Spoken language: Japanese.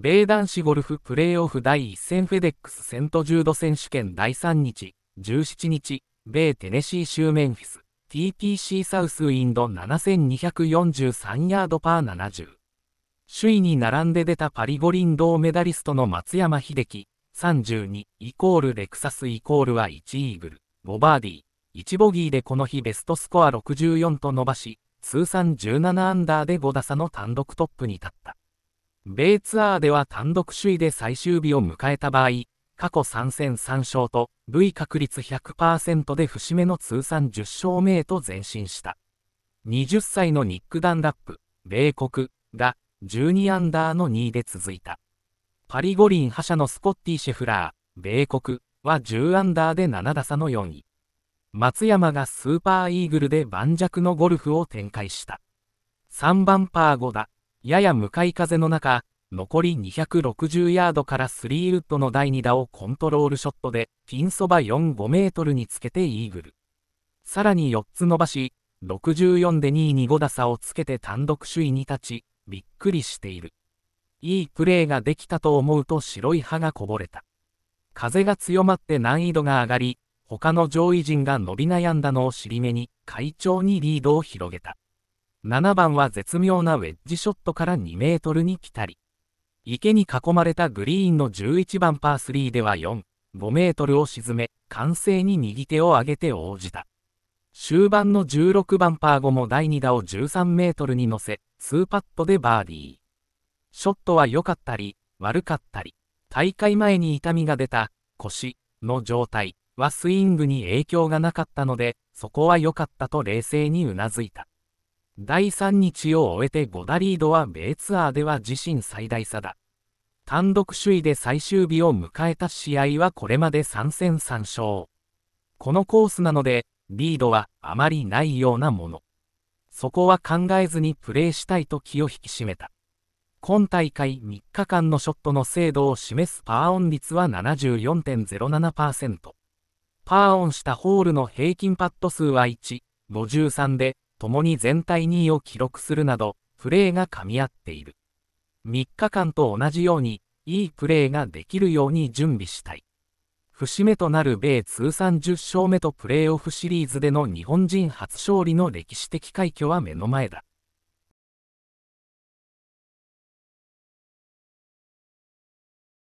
米男子ゴルフプレーオフ第1戦フェデックスセントジュード選手権第3日、17日、米テネシー州メンフィス、TPC サウスウィンド7243ヤードパー70。首位に並んで出たパリ五輪銅メダリストの松山英樹、32、イコールレクサスイコールは1イーグル、5バーディー、1ボギーでこの日ベストスコア64と伸ばし、通算17アンダーで5打差の単独トップに立った。米ツアーでは単独首位で最終日を迎えた場合、過去3戦3勝と、V 確率100%で節目の通算10勝目へと前進した。20歳のニック・ダンラップ、米国が12アンダーの2位で続いた。パリ五輪覇者のスコッティ・シェフラー、米国は10アンダーで7打差の4位。松山がスーパーイーグルで盤石のゴルフを展開した。3番パー5だ。やや向かい風の中、残り260ヤードから3ウッドの第2打をコントロールショットで、ピンそば4、5メートルにつけてイーグル。さらに4つ伸ばし、64で2位に5打差をつけて単独首位に立ち、びっくりしている。いいプレーができたと思うと白い歯がこぼれた。風が強まって難易度が上がり、他の上位陣が伸び悩んだのを尻目に、快調にリードを広げた。7番は絶妙なウェッジショットから2メートルに来たり、池に囲まれたグリーンの11番パー3では4、5メートルを沈め、完成に右手を上げて応じた。終盤の16番パー後も第2打を13メートルに乗せ、2パットでバーディー。ショットは良かったり、悪かったり、大会前に痛みが出た、腰の状態はスイングに影響がなかったので、そこは良かったと冷静にうなずいた。第3日を終えて5打リードは米ツアーでは自身最大差だ。単独首位で最終日を迎えた試合はこれまで3戦3勝。このコースなので、リードはあまりないようなもの。そこは考えずにプレーしたいと気を引き締めた。今大会3日間のショットの精度を示すパーオン率は74.07%。パーオンしたホールの平均パット数は1、53で、共に全体2位を記録するなど、プレーが噛み合っている。3日間と同じように、いいプレーができるように準備したい。節目となる米通算10勝目とプレーオフシリーズでの日本人初勝利の歴史的快挙は目の前だ。